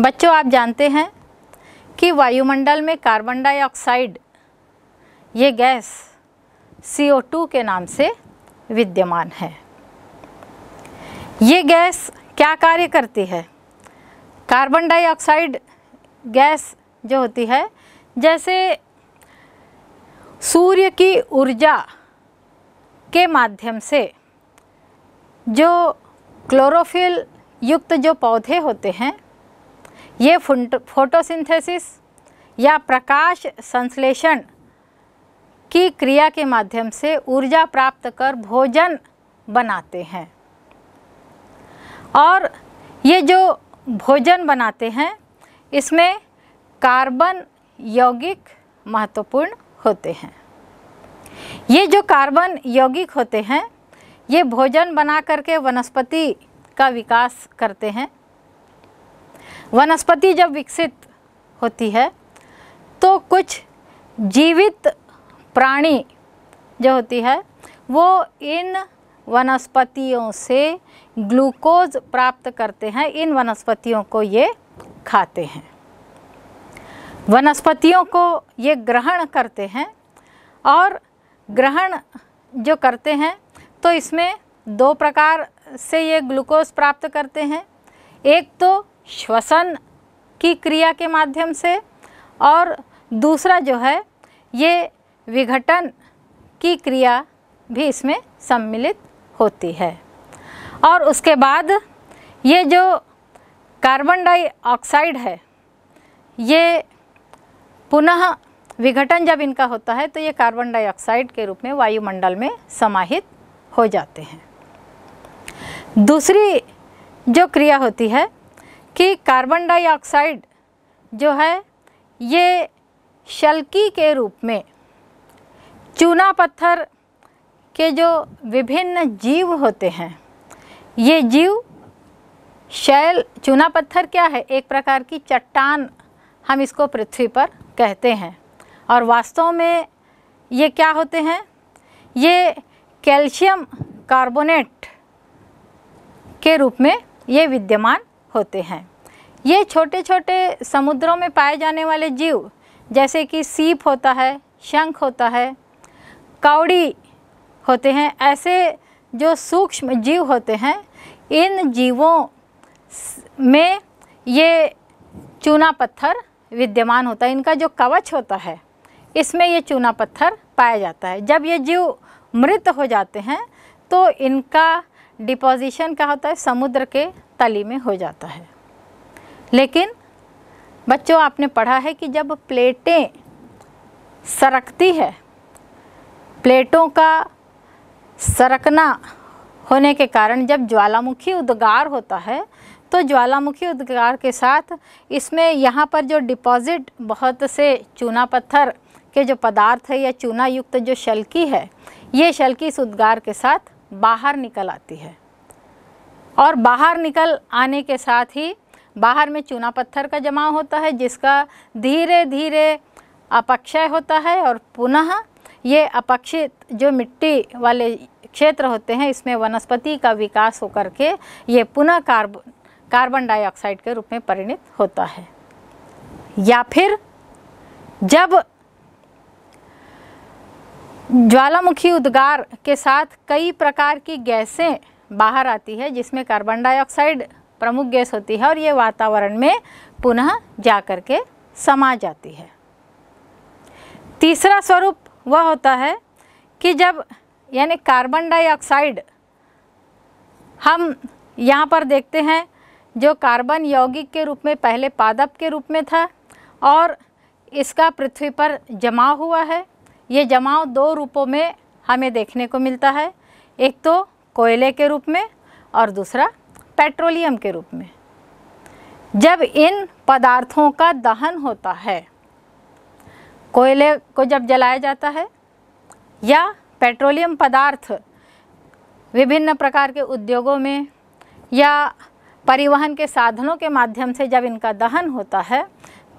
बच्चों आप जानते हैं कि वायुमंडल में कार्बन डाइऑक्साइड ये गैस टू के नाम से विद्यमान है ये गैस क्या कार्य करती है कार्बन डाइऑक्साइड गैस जो होती है जैसे सूर्य की ऊर्जा के माध्यम से जो क्लोरोफिल युक्त जो पौधे होते हैं ये फोटोसिंथेसिस या प्रकाश संश्लेषण की क्रिया के माध्यम से ऊर्जा प्राप्त कर भोजन बनाते हैं और ये जो भोजन बनाते हैं इसमें कार्बन यौगिक महत्वपूर्ण होते हैं ये जो कार्बन यौगिक होते हैं ये भोजन बना करके वनस्पति का विकास करते हैं वनस्पति जब विकसित होती है तो कुछ जीवित प्राणी जो होती है वो इन वनस्पतियों से ग्लूकोज प्राप्त करते हैं इन वनस्पतियों को ये खाते हैं वनस्पतियों को ये ग्रहण करते हैं और ग्रहण जो करते हैं तो इसमें दो प्रकार से ये ग्लूकोज प्राप्त करते हैं एक तो श्वसन की क्रिया के माध्यम से और दूसरा जो है ये विघटन की क्रिया भी इसमें सम्मिलित होती है और उसके बाद ये जो कार्बन डाइऑक्साइड है ये पुनः विघटन जब इनका होता है तो ये कार्बन डाइऑक्साइड के रूप में वायुमंडल में समाहित हो जाते हैं दूसरी जो क्रिया होती है कि कार्बन डाइऑक्साइड जो है ये शल्की के रूप में चूना पत्थर के जो विभिन्न जीव होते हैं ये जीव शैल चूना पत्थर क्या है एक प्रकार की चट्टान हम इसको पृथ्वी पर कहते हैं और वास्तव में ये क्या होते हैं ये कैल्शियम कार्बोनेट के रूप में ये विद्यमान होते हैं ये छोटे छोटे समुद्रों में पाए जाने वाले जीव जैसे कि सीप होता है शंख होता है कावड़ी होते हैं ऐसे जो सूक्ष्म जीव होते हैं इन जीवों में ये चूना पत्थर विद्यमान होता है इनका जो कवच होता है इसमें ये चूना पत्थर पाया जाता है जब ये जीव मृत हो जाते हैं तो इनका डिपोजिशन क्या होता है समुद्र के तली में हो जाता है लेकिन बच्चों आपने पढ़ा है कि जब प्लेटें सरकती है प्लेटों का सरकना होने के कारण जब ज्वालामुखी उद्गार होता है तो ज्वालामुखी उद्गार के साथ इसमें यहाँ पर जो डिपॉजिट बहुत से चूना पत्थर के जो पदार्थ है या चूना युक्त जो शल्की है ये शल्की इस उद्गार के साथ बाहर निकल आती है और बाहर निकल आने के साथ ही बाहर में चूना पत्थर का जमाव होता है जिसका धीरे धीरे अपक्षय होता है और पुनः ये अपक्षित जो मिट्टी वाले क्षेत्र होते हैं इसमें वनस्पति का विकास होकर के ये पुनः कार्ब कार्बन डाइऑक्साइड के रूप में परिणित होता है या फिर जब ज्वालामुखी उद्गार के साथ कई प्रकार की गैसें बाहर आती है जिसमें कार्बन डाइऑक्साइड प्रमुख गैस होती है और ये वातावरण में पुनः जा कर के समा जाती है तीसरा स्वरूप वह होता है कि जब यानी कार्बन डाइऑक्साइड हम यहाँ पर देखते हैं जो कार्बन यौगिक के रूप में पहले पादप के रूप में था और इसका पृथ्वी पर जमाव हुआ है ये जमाव दो रूपों में हमें देखने को मिलता है एक तो कोयले के रूप में और दूसरा पेट्रोलियम के रूप में जब इन पदार्थों का दहन होता है कोयले को जब जलाया जाता है या पेट्रोलियम पदार्थ विभिन्न प्रकार के उद्योगों में या परिवहन के साधनों के माध्यम से जब इनका दहन होता है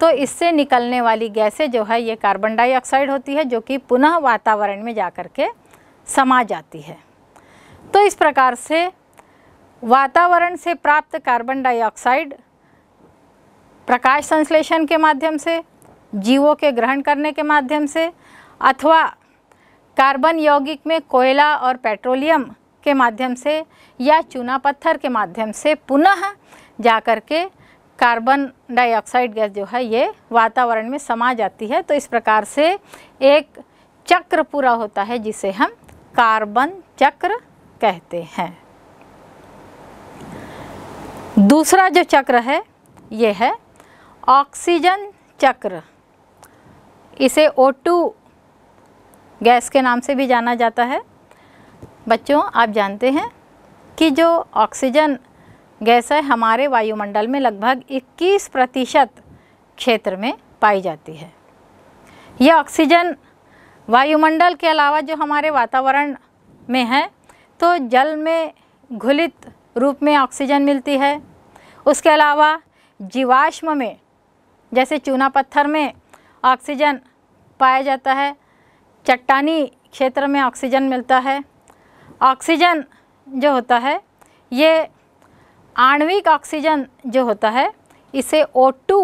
तो इससे निकलने वाली गैसें जो है ये कार्बन डाइऑक्साइड होती है जो कि पुनः वातावरण में जा कर के समा जाती है तो इस प्रकार से वातावरण से प्राप्त कार्बन डाइऑक्साइड प्रकाश संश्लेषण के माध्यम से जीवों के ग्रहण करने के माध्यम से अथवा कार्बन यौगिक में कोयला और पेट्रोलियम के माध्यम से या चूना पत्थर के माध्यम से पुनः जा कर के कार्बन डाइऑक्साइड गैस जो है ये वातावरण में समा जाती है तो इस प्रकार से एक चक्र पूरा होता है जिसे हम कार्बन चक्र कहते हैं दूसरा जो चक्र है ये है ऑक्सीजन चक्र इसे O2 गैस के नाम से भी जाना जाता है बच्चों आप जानते हैं कि जो ऑक्सीजन गैस है हमारे वायुमंडल में लगभग 21 प्रतिशत क्षेत्र में पाई जाती है यह ऑक्सीजन वायुमंडल के अलावा जो हमारे वातावरण में है तो जल में घुलित रूप में ऑक्सीजन मिलती है उसके अलावा जीवाश्म में जैसे चूना पत्थर में ऑक्सीजन पाया जाता है चट्टानी क्षेत्र में ऑक्सीजन मिलता है ऑक्सीजन जो होता है ये आणविक ऑक्सीजन जो होता है इसे O2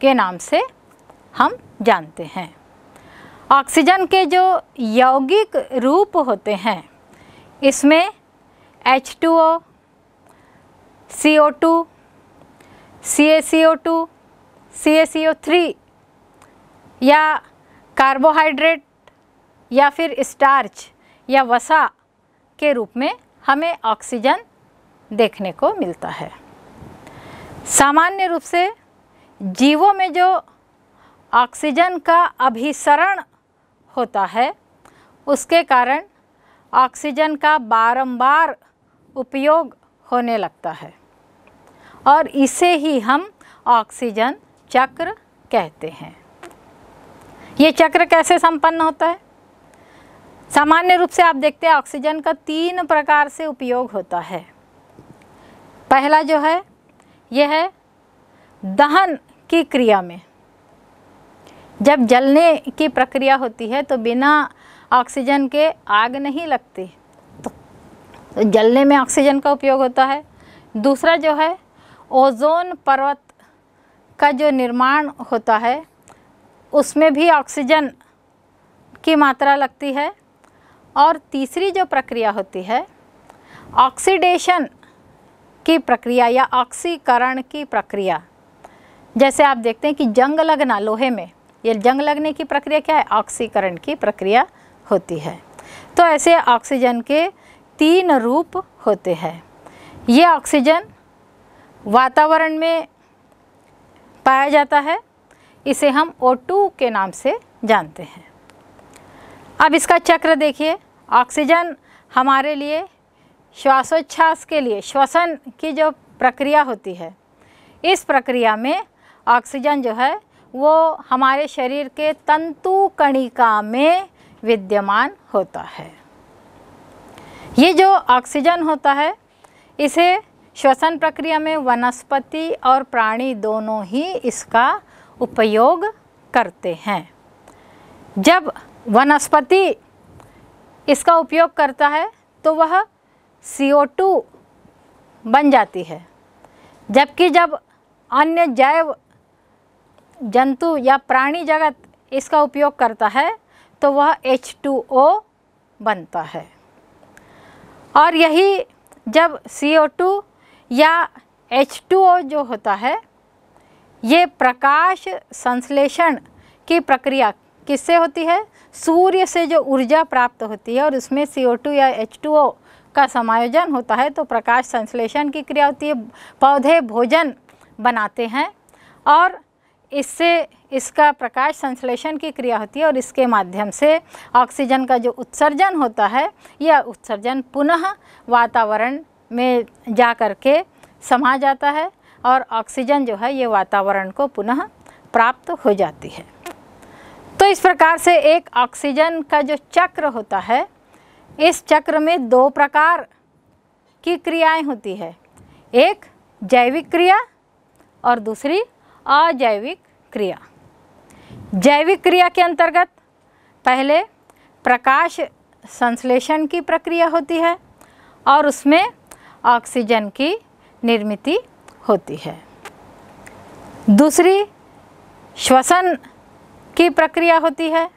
के नाम से हम जानते हैं ऑक्सीजन के जो यौगिक रूप होते हैं इसमें H two O C O two C A C O two C A C O three या कार्बोहाइड्रेट या फिर स्टार्च या वसा के रूप में हमें ऑक्सीजन देखने को मिलता है सामान्य रूप से जीवों में जो ऑक्सीजन का अभिसरण होता है उसके कारण ऑक्सीजन का बारंबार उपयोग होने लगता है और इसे ही हम ऑक्सीजन चक्र कहते हैं ये चक्र कैसे संपन्न होता है सामान्य रूप से आप देखते हैं ऑक्सीजन का तीन प्रकार से उपयोग होता है पहला जो है यह है दहन की क्रिया में जब जलने की प्रक्रिया होती है तो बिना ऑक्सीजन के आग नहीं लगती तो जलने में ऑक्सीजन का उपयोग होता है दूसरा जो है ओजोन पर्वत का जो निर्माण होता है उसमें भी ऑक्सीजन की मात्रा लगती है और तीसरी जो प्रक्रिया होती है ऑक्सीडेशन की प्रक्रिया या ऑक्सीकरण की प्रक्रिया जैसे आप देखते हैं कि जंग लगना लोहे में ये जंग लगने की प्रक्रिया क्या है ऑक्सीकरण की प्रक्रिया होती है तो ऐसे ऑक्सीजन के तीन रूप होते हैं ये ऑक्सीजन वातावरण में पाया जाता है इसे हम O2 के नाम से जानते हैं अब इसका चक्र देखिए ऑक्सीजन हमारे लिए श्वासोच्छ्वास के लिए श्वसन की जो प्रक्रिया होती है इस प्रक्रिया में ऑक्सीजन जो है वो हमारे शरीर के तंतु कणिका में विद्यमान होता है ये जो ऑक्सीजन होता है इसे श्वसन प्रक्रिया में वनस्पति और प्राणी दोनों ही इसका उपयोग करते हैं जब वनस्पति इसका उपयोग करता है तो वह CO2 बन जाती है जबकि जब अन्य जैव जंतु या प्राणी जगत इसका उपयोग करता है तो वह H2O बनता है और यही जब CO2 या H2O जो होता है ये प्रकाश संश्लेषण की प्रक्रिया किससे होती है सूर्य से जो ऊर्जा प्राप्त होती है और उसमें CO2 या H2O का समायोजन होता है तो प्रकाश संश्लेषण की क्रिया होती है पौधे भोजन बनाते हैं और इससे इसका प्रकाश संश्लेषण की क्रिया होती है और इसके माध्यम से ऑक्सीजन का जो उत्सर्जन होता है यह उत्सर्जन पुनः वातावरण में जा कर के समा जाता है और ऑक्सीजन जो है ये वातावरण को पुनः प्राप्त हो जाती है तो इस प्रकार से एक ऑक्सीजन का जो चक्र होता है इस चक्र में दो प्रकार की क्रियाएं होती है एक जैविक क्रिया और दूसरी अजैविक क्रिया जैविक क्रिया के अंतर्गत पहले प्रकाश संश्लेषण की प्रक्रिया होती है और उसमें ऑक्सीजन की निर्मित होती है दूसरी श्वसन की प्रक्रिया होती है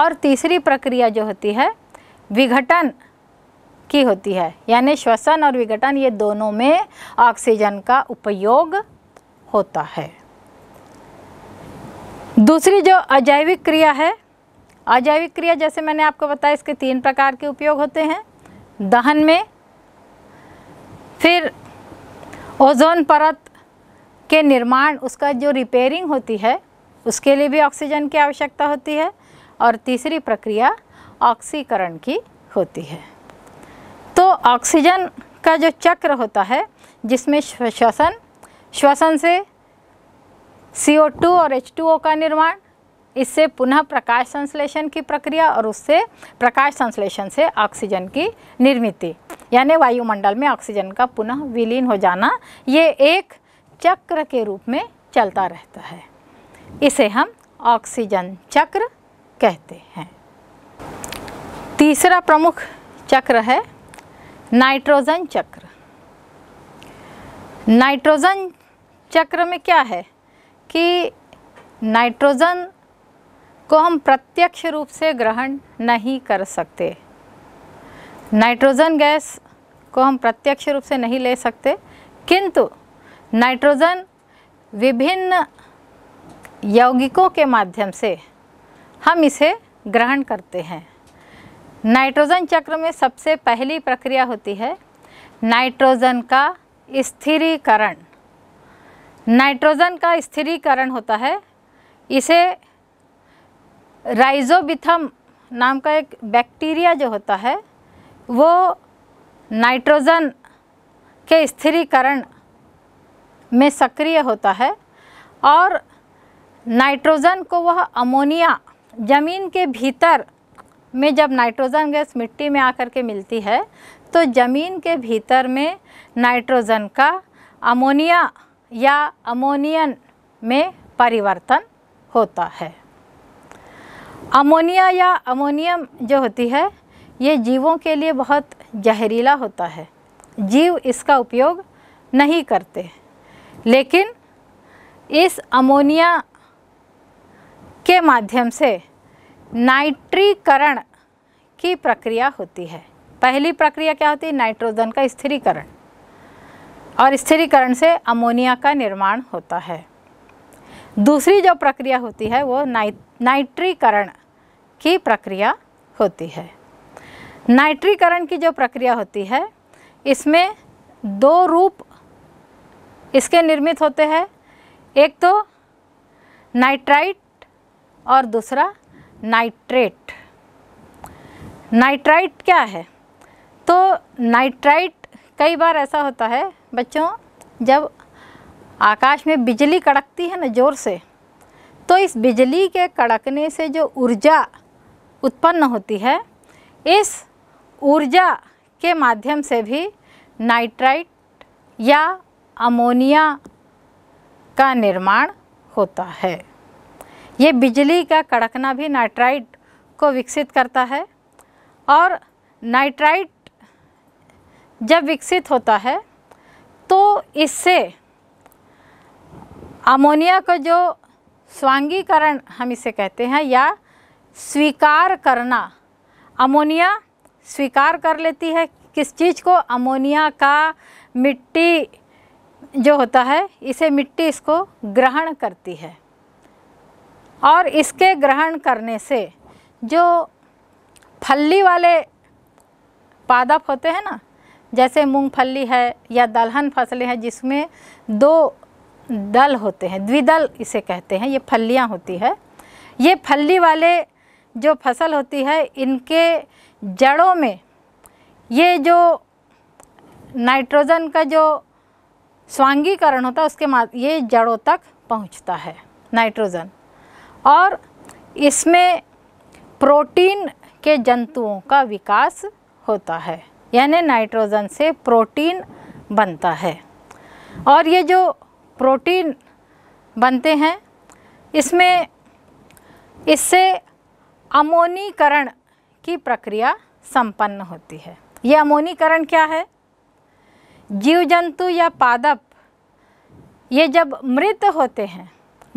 और तीसरी प्रक्रिया जो होती है विघटन की होती है यानी श्वसन और विघटन ये दोनों में ऑक्सीजन का उपयोग होता है दूसरी जो अजैविक क्रिया है अजैविक क्रिया जैसे मैंने आपको बताया इसके तीन प्रकार के उपयोग होते हैं दहन में फिर ओजोन परत के निर्माण उसका जो रिपेयरिंग होती है उसके लिए भी ऑक्सीजन की आवश्यकता होती है और तीसरी प्रक्रिया ऑक्सीकरण की होती है तो ऑक्सीजन का जो चक्र होता है जिसमें श्वसन श्वसन से CO2 और H2O का निर्माण इससे पुनः प्रकाश संश्लेषण की प्रक्रिया और उससे प्रकाश संश्लेषण से ऑक्सीजन की निर्मित यानी वायुमंडल में ऑक्सीजन का पुनः विलीन हो जाना ये एक चक्र के रूप में चलता रहता है इसे हम ऑक्सीजन चक्र कहते हैं तीसरा प्रमुख चक्र है नाइट्रोजन चक्र नाइट्रोजन चक्र में क्या है कि नाइट्रोजन को हम प्रत्यक्ष रूप से ग्रहण नहीं कर सकते नाइट्रोजन गैस को हम प्रत्यक्ष रूप से नहीं ले सकते किंतु नाइट्रोजन विभिन्न यौगिकों के माध्यम से हम इसे ग्रहण करते हैं नाइट्रोजन चक्र में सबसे पहली प्रक्रिया होती है नाइट्रोजन का स्थिरीकरण नाइट्रोजन का स्थिरीकरण होता है इसे राइजोबिथम नाम का एक बैक्टीरिया जो होता है वो नाइट्रोजन के स्थिरीकरण में सक्रिय होता है और नाइट्रोजन को वह अमोनिया ज़मीन के भीतर में जब नाइट्रोजन गैस मिट्टी में आकर के मिलती है तो ज़मीन के भीतर में नाइट्रोजन का अमोनिया या अमोनियन में परिवर्तन होता है अमोनिया या अमोनियम जो होती है ये जीवों के लिए बहुत जहरीला होता है जीव इसका उपयोग नहीं करते लेकिन इस अमोनिया के माध्यम से नाइट्रीकरण की प्रक्रिया होती है पहली प्रक्रिया क्या होती है नाइट्रोजन का स्थिरीकरण और स्थिरीकरण से अमोनिया का निर्माण होता है दूसरी जो प्रक्रिया होती है वो नाइ नाइट्रीकरण की प्रक्रिया होती है नाइट्रीकरण की जो प्रक्रिया होती है इसमें दो रूप इसके निर्मित होते हैं एक तो नाइट्राइट और दूसरा नाइट्रेट नाइट्राइट क्या है तो नाइट्राइट कई बार ऐसा होता है बच्चों जब आकाश में बिजली कड़कती है ना ज़ोर से तो इस बिजली के कड़कने से जो ऊर्जा उत्पन्न होती है इस ऊर्जा के माध्यम से भी नाइट्राइट या अमोनिया का निर्माण होता है ये बिजली का कड़कना भी नाइट्राइट को विकसित करता है और नाइट्राइट जब विकसित होता है तो इससे अमोनिया का जो स्वांगीकरण हम इसे कहते हैं या स्वीकार करना अमोनिया स्वीकार कर लेती है किस चीज़ को अमोनिया का मिट्टी जो होता है इसे मिट्टी इसको ग्रहण करती है और इसके ग्रहण करने से जो फल्ली वाले पादप होते हैं ना जैसे मूंगफली है या दलहन फसलें हैं जिसमें दो दल होते हैं द्विदल इसे कहते हैं ये फलियाँ होती है ये फली वाले जो फसल होती है इनके जड़ों में ये जो नाइट्रोजन का जो स्वांगीकरण होता है उसके माध्यम ये जड़ों तक पहुंचता है नाइट्रोजन और इसमें प्रोटीन के जंतुओं का विकास होता है यानी नाइट्रोजन से प्रोटीन बनता है और ये जो प्रोटीन बनते हैं इसमें इससे अमोनीकरण की प्रक्रिया संपन्न होती है ये अमोनीकरण क्या है जीव जंतु या पादप ये जब मृत होते हैं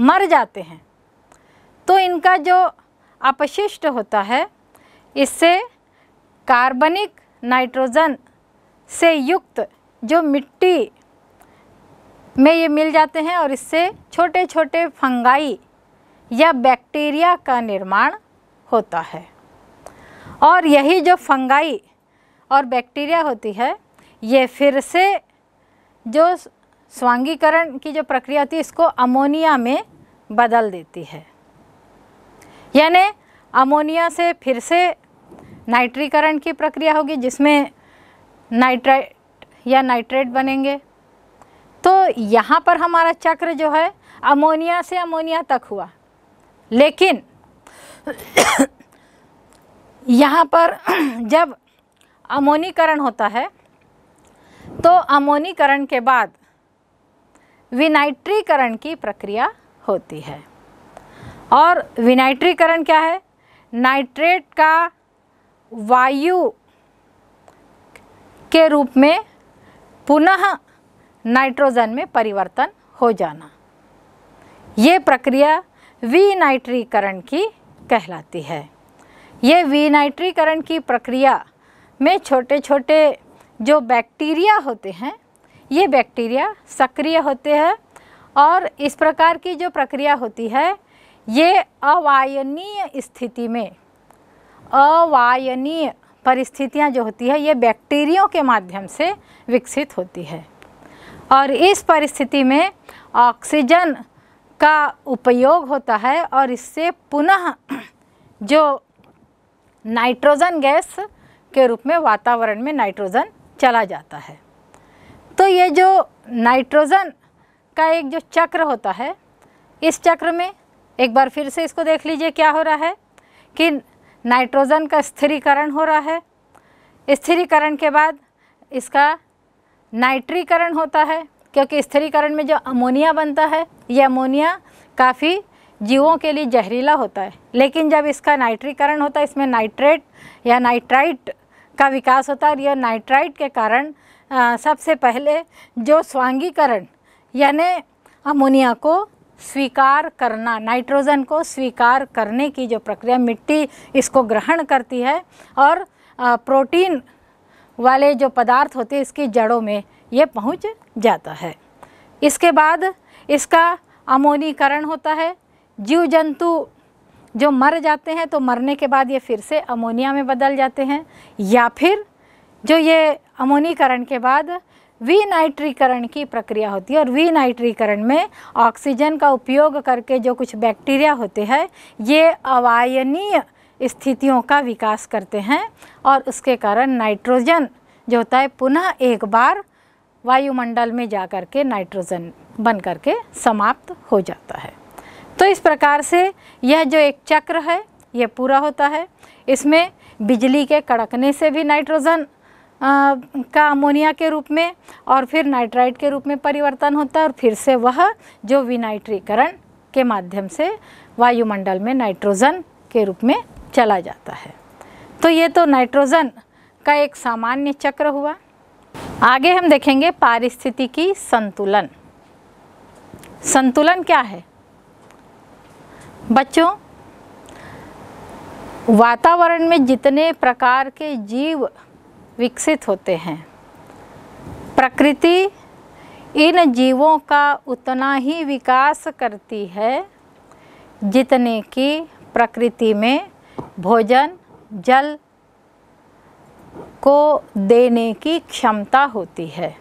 मर जाते हैं तो इनका जो अपशिष्ट होता है इससे कार्बनिक नाइट्रोजन से युक्त जो मिट्टी में ये मिल जाते हैं और इससे छोटे छोटे फंगाई या बैक्टीरिया का निर्माण होता है और यही जो फंगाई और बैक्टीरिया होती है ये फिर से जो स्वांगीकरण की जो प्रक्रिया होती है इसको अमोनिया में बदल देती है यानी अमोनिया से फिर से नाइट्रीकरण की प्रक्रिया होगी जिसमें नाइट्राइट या नाइट्रेट बनेंगे तो यहाँ पर हमारा चक्र जो है अमोनिया से अमोनिया तक हुआ लेकिन यहाँ पर जब अमोनीकरण होता है तो अमोनीकरण के बाद विनाइट्रीकरण की प्रक्रिया होती है और विनाइट्रीकरण क्या है नाइट्रेट का वायु के रूप में पुनः नाइट्रोजन में परिवर्तन हो जाना ये प्रक्रिया विनाइट्रीकरण की कहलाती है ये विनाइट्रीकरण की प्रक्रिया में छोटे छोटे जो बैक्टीरिया होते हैं ये बैक्टीरिया सक्रिय होते हैं और इस प्रकार की जो प्रक्रिया होती है ये अवायनीय स्थिति में अवायनीय परिस्थितियाँ जो होती है ये बैक्टीरियों के माध्यम से विकसित होती है और इस परिस्थिति में ऑक्सीजन का उपयोग होता है और इससे पुनः जो नाइट्रोजन गैस के रूप में वातावरण में नाइट्रोजन चला जाता है तो ये जो नाइट्रोजन का एक जो चक्र होता है इस चक्र में एक बार फिर से इसको देख लीजिए क्या हो रहा है कि नाइट्रोजन का स्थिरीकरण हो रहा है स्थिरीकरण के बाद इसका नाइट्रीकरण होता है क्योंकि स्थिरीकरण में जो अमोनिया बनता है ये अमोनिया काफ़ी जीवों के लिए जहरीला होता है लेकिन जब इसका नाइट्रीकरण होता है इसमें नाइट्रेट या नाइट्राइट का विकास होता है और यह नाइट्राइट के कारण सबसे पहले जो स्वांगीकरण यानी अमोनिया को स्वीकार करना नाइट्रोजन को स्वीकार करने की जो प्रक्रिया मिट्टी इसको ग्रहण करती है और प्रोटीन वाले जो पदार्थ होते हैं इसकी जड़ों में ये पहुंच जाता है इसके बाद इसका अमोनीकरण होता है जीव जंतु जो मर जाते हैं तो मरने के बाद ये फिर से अमोनिया में बदल जाते हैं या फिर जो ये अमोनीकरण के बाद विनाइट्रीकरण की प्रक्रिया होती है और विनाइट्रीकरण में ऑक्सीजन का उपयोग करके जो कुछ बैक्टीरिया होते हैं ये अवायनीय स्थितियों का विकास करते हैं और उसके कारण नाइट्रोजन जो होता है पुनः एक बार वायुमंडल में जा कर के नाइट्रोजन बन कर के समाप्त हो जाता है तो इस प्रकार से यह जो एक चक्र है यह पूरा होता है इसमें बिजली के कड़कने से भी नाइट्रोजन आ, का अमोनिया के रूप में और फिर नाइट्राइट के रूप में परिवर्तन होता है और फिर से वह जो विनाइट्रीकरण के माध्यम से वायुमंडल में नाइट्रोजन के रूप में चला जाता है तो ये तो नाइट्रोजन का एक सामान्य चक्र हुआ आगे हम देखेंगे पारिस्थितिकी संतुलन संतुलन क्या है बच्चों वातावरण में जितने प्रकार के जीव विकसित होते हैं प्रकृति इन जीवों का उतना ही विकास करती है जितने की प्रकृति में भोजन जल को देने की क्षमता होती है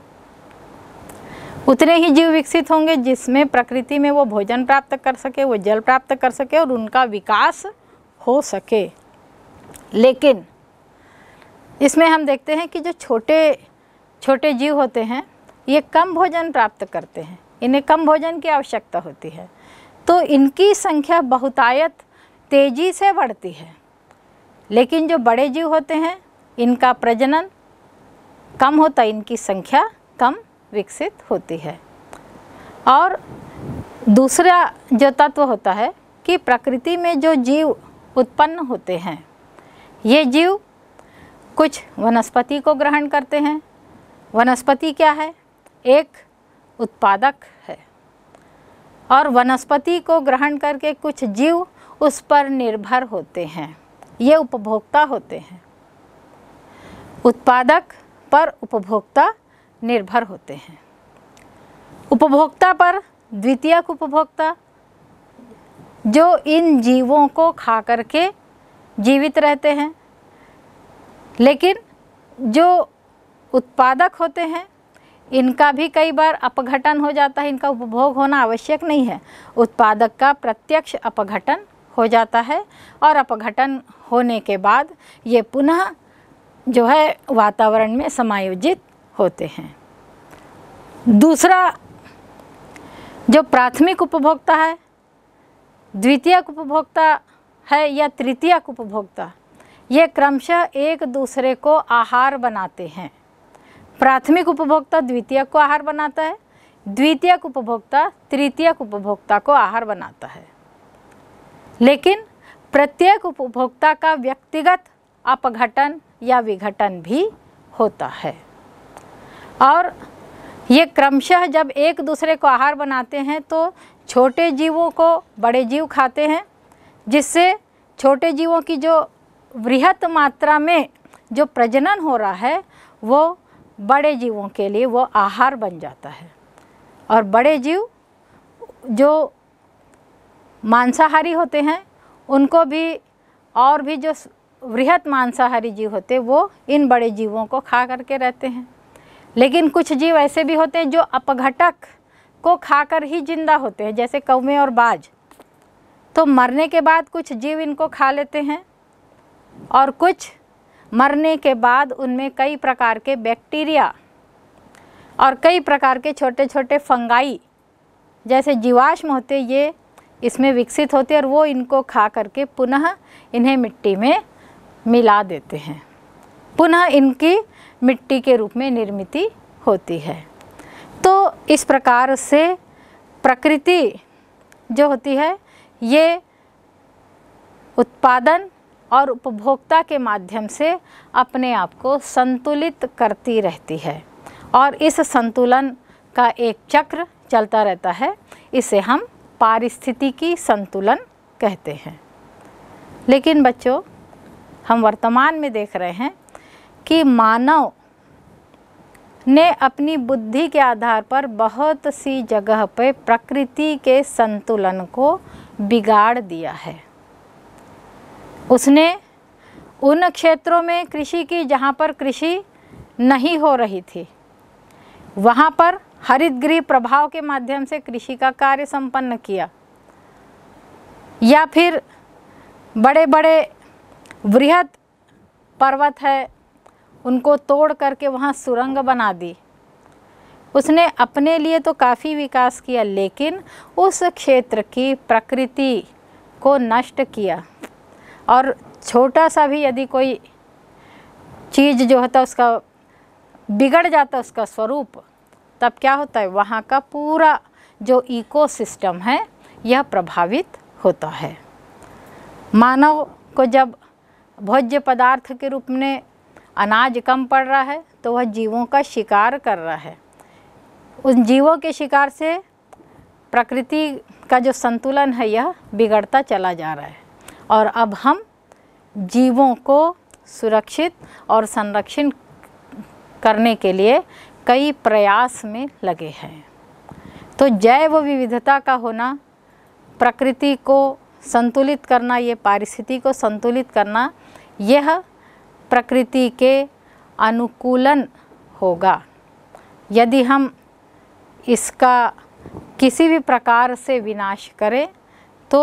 उतने ही जीव विकसित होंगे जिसमें प्रकृति में वो भोजन प्राप्त कर सके वो जल प्राप्त कर सके और उनका विकास हो सके लेकिन इसमें हम देखते हैं कि जो छोटे छोटे जीव होते हैं ये कम भोजन प्राप्त करते हैं इन्हें कम भोजन की आवश्यकता होती है तो इनकी संख्या बहुतायत तेज़ी से बढ़ती है लेकिन जो बड़े जीव होते हैं इनका प्रजनन कम होता है इनकी संख्या कम विकसित होती है और दूसरा जो तत्व होता है कि प्रकृति में जो जीव उत्पन्न होते हैं ये जीव कुछ वनस्पति को ग्रहण करते हैं वनस्पति क्या है एक उत्पादक है और वनस्पति को ग्रहण करके कुछ जीव उस पर निर्भर होते हैं ये उपभोक्ता होते हैं उत्पादक पर उपभोक्ता निर्भर होते हैं उपभोक्ता पर द्वितीयक उपभोक्ता जो इन जीवों को खा करके जीवित रहते हैं लेकिन जो उत्पादक होते हैं इनका भी कई बार अपघटन हो जाता है इनका उपभोग होना आवश्यक नहीं है उत्पादक का प्रत्यक्ष अपघटन हो जाता है और अपघटन होने के बाद ये पुनः जो है वातावरण में समायोजित होते हैं दूसरा जो प्राथमिक उपभोक्ता है द्वितीयक उपभोक्ता है या तृतीयक उपभोक्ता ये क्रमशः एक दूसरे को आहार बनाते हैं प्राथमिक उपभोक्ता द्वितीय को आहार बनाता है द्वितीय उपभोक्ता तृतीय उपभोक्ता को आहार बनाता है लेकिन प्रत्येक उपभोक्ता का व्यक्तिगत अपघटन या विघटन भी होता है और ये क्रमशः जब एक दूसरे को आहार बनाते हैं तो छोटे जीवों को बड़े जीव खाते हैं जिससे छोटे जीवों की जो वृहत मात्रा में जो प्रजनन हो रहा है वो बड़े जीवों के लिए वो आहार बन जाता है और बड़े जीव जो मांसाहारी होते हैं उनको भी और भी जो वृहत मांसाहारी जीव होते वो इन बड़े जीवों को खा करके रहते हैं लेकिन कुछ जीव ऐसे भी होते हैं जो अपघटक को खाकर ही जिंदा होते हैं जैसे कौवे और बाज तो मरने के बाद कुछ जीव इनको खा लेते हैं और कुछ मरने के बाद उनमें कई प्रकार के बैक्टीरिया और कई प्रकार के छोटे छोटे फंगाई जैसे जीवाश्म होते ये इसमें विकसित होते और वो इनको खा करके पुनः इन्हें मिट्टी में मिला देते हैं पुनः इनकी मिट्टी के रूप में निर्मित होती है तो इस प्रकार से प्रकृति जो होती है ये उत्पादन और उपभोक्ता के माध्यम से अपने आप को संतुलित करती रहती है और इस संतुलन का एक चक्र चलता रहता है इसे हम पारिस्थितिकी संतुलन कहते हैं लेकिन बच्चों हम वर्तमान में देख रहे हैं कि मानव ने अपनी बुद्धि के आधार पर बहुत सी जगह पर प्रकृति के संतुलन को बिगाड़ दिया है उसने उन क्षेत्रों में कृषि की जहाँ पर कृषि नहीं हो रही थी वहाँ पर हरितगृह प्रभाव के माध्यम से कृषि का कार्य संपन्न किया या फिर बड़े बड़े वृहद पर्वत है उनको तोड़ करके वहाँ सुरंग बना दी उसने अपने लिए तो काफ़ी विकास किया लेकिन उस क्षेत्र की प्रकृति को नष्ट किया और छोटा सा भी यदि कोई चीज़ जो होता है उसका बिगड़ जाता उसका स्वरूप तब क्या होता है वहाँ का पूरा जो इकोसिस्टम है यह प्रभावित होता है मानव को जब भोज्य पदार्थ के रूप में अनाज कम पड़ रहा है तो वह जीवों का शिकार कर रहा है उन जीवों के शिकार से प्रकृति का जो संतुलन है यह बिगड़ता चला जा रहा है और अब हम जीवों को सुरक्षित और संरक्षण करने के लिए कई प्रयास में लगे हैं तो जैव विविधता का होना प्रकृति को संतुलित करना ये पारिस्थिति को संतुलित करना यह प्रकृति के अनुकूलन होगा यदि हम इसका किसी भी प्रकार से विनाश करें तो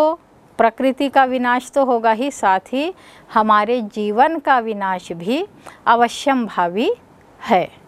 प्रकृति का विनाश तो होगा ही साथ ही हमारे जीवन का विनाश भी अवश्यम भावी है